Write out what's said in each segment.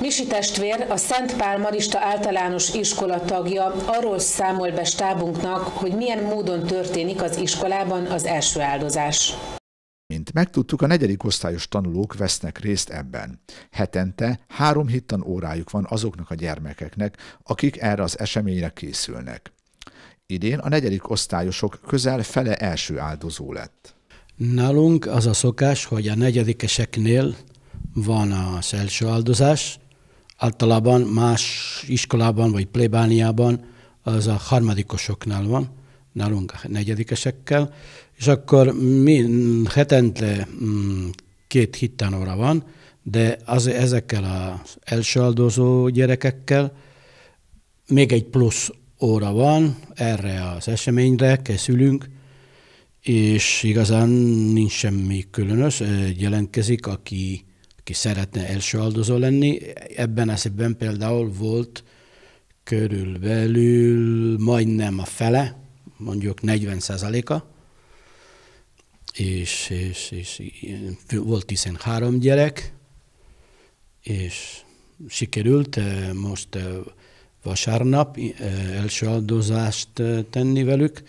Misi testvér, a Szent Pál Marista általános iskola tagja arról számol be stábunknak, hogy milyen módon történik az iskolában az első áldozás. Mint megtudtuk, a negyedik osztályos tanulók vesznek részt ebben. Hetente három hittan órájuk van azoknak a gyermekeknek, akik erre az eseményre készülnek. Idén a negyedik osztályosok közel fele első áldozó lett. Nálunk az a szokás, hogy a negyedikeseknél van az első áldozás, általában más iskolában vagy plébániában az a harmadikosoknál van, nálunk a negyedikesekkel, és akkor mi hetente mm, két hittanóra van, de az, ezekkel az elsőaldozó gyerekekkel még egy plusz óra van, erre az eseményre készülünk, és igazán nincs semmi különös, jelentkezik, aki aki szeretne első áldozó lenni. Ebben esetben például volt körülbelül majdnem a fele, mondjuk 40 százaléka, és, és, és volt 13 gyerek, és sikerült eh, most eh, vasárnap eh, első áldozást tenni velük.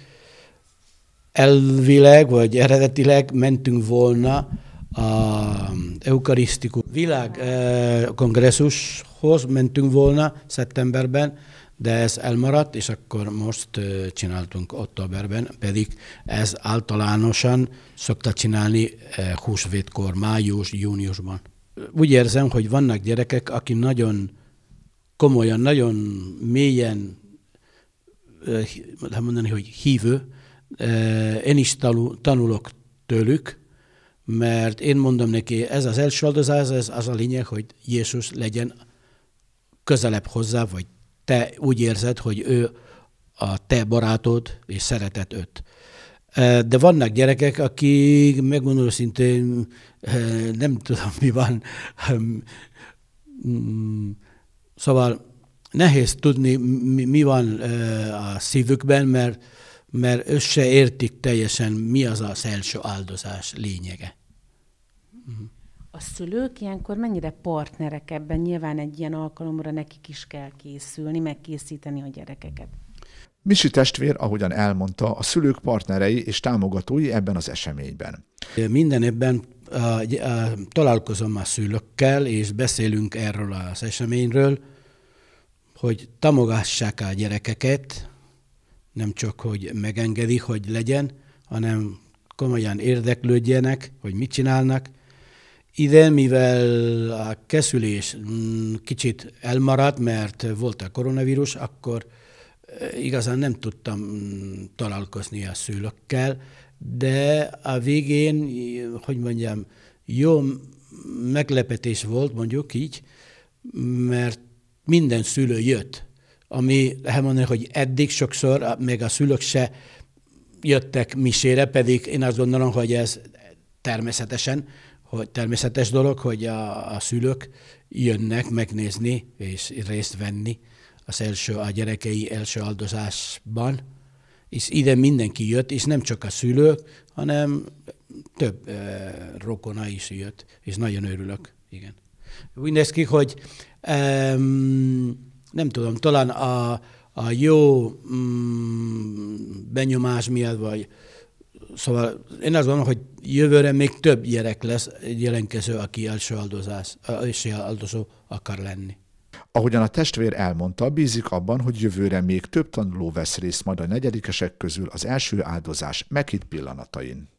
Elvileg, vagy eredetileg mentünk volna a eukarisztikus világ eh, kongresszushoz mentünk volna szeptemberben, de ez elmaradt, és akkor most eh, csináltunk októberben, pedig ez általánosan szokta csinálni eh, húsvétkor, május, júniusban. Úgy érzem, hogy vannak gyerekek, akik nagyon komolyan, nagyon mélyen, lehet mondani, hogy hívő. Én is tanulok tőlük, mert én mondom neki, ez az első áldozás, ez az a lényeg, hogy Jézus legyen közelebb hozzá, vagy te úgy érzed, hogy ő a te barátod, és szeretet őt. De vannak gyerekek, akik, megmondom szintén, nem tudom mi van, mm, szóval nehéz tudni, mi van a szívükben, mert, mert összeértik teljesen, mi az az első áldozás lényege. Uh-huh. A szülők ilyenkor mennyire partnerek ebben? Nyilván egy ilyen alkalomra nekik is kell készülni, megkészíteni a gyerekeket. Misi testvér, ahogyan elmondta, a szülők partnerei és támogatói ebben az eseményben. Minden ebben találkozom a szülőkkel, és beszélünk erről az eseményről, hogy támogassák a gyerekeket, nem csak, hogy megengedik, hogy legyen, hanem komolyan érdeklődjenek, hogy mit csinálnak, ide, mivel a készülés mm, kicsit elmaradt, mert volt a koronavírus, akkor eh, igazán nem tudtam mm, találkozni a szülőkkel, de a végén, hogy mondjam, jó meglepetés volt, mondjuk így, mert minden szülő jött, ami lehet mondani, hogy eddig sokszor még a szülők se jöttek misére, pedig én azt gondolom, hogy ez természetesen hogy természetes dolog, hogy a, a szülők jönnek megnézni és részt venni az első, a gyerekei első aldozásban, és ide mindenki jött, és nem csak a szülők, hanem több e, rokona is jött, és nagyon örülök, igen. Úgy néz ki, hogy e, nem tudom, talán a, a jó mm, benyomás miatt, vagy Szóval én azt gondolom, hogy jövőre még több gyerek lesz egy jelenkező, aki első áldozás, első áldozó akar lenni. Ahogyan a testvér elmondta, bízik abban, hogy jövőre még több tanuló vesz részt majd a negyedikesek közül az első áldozás meghitt pillanatain.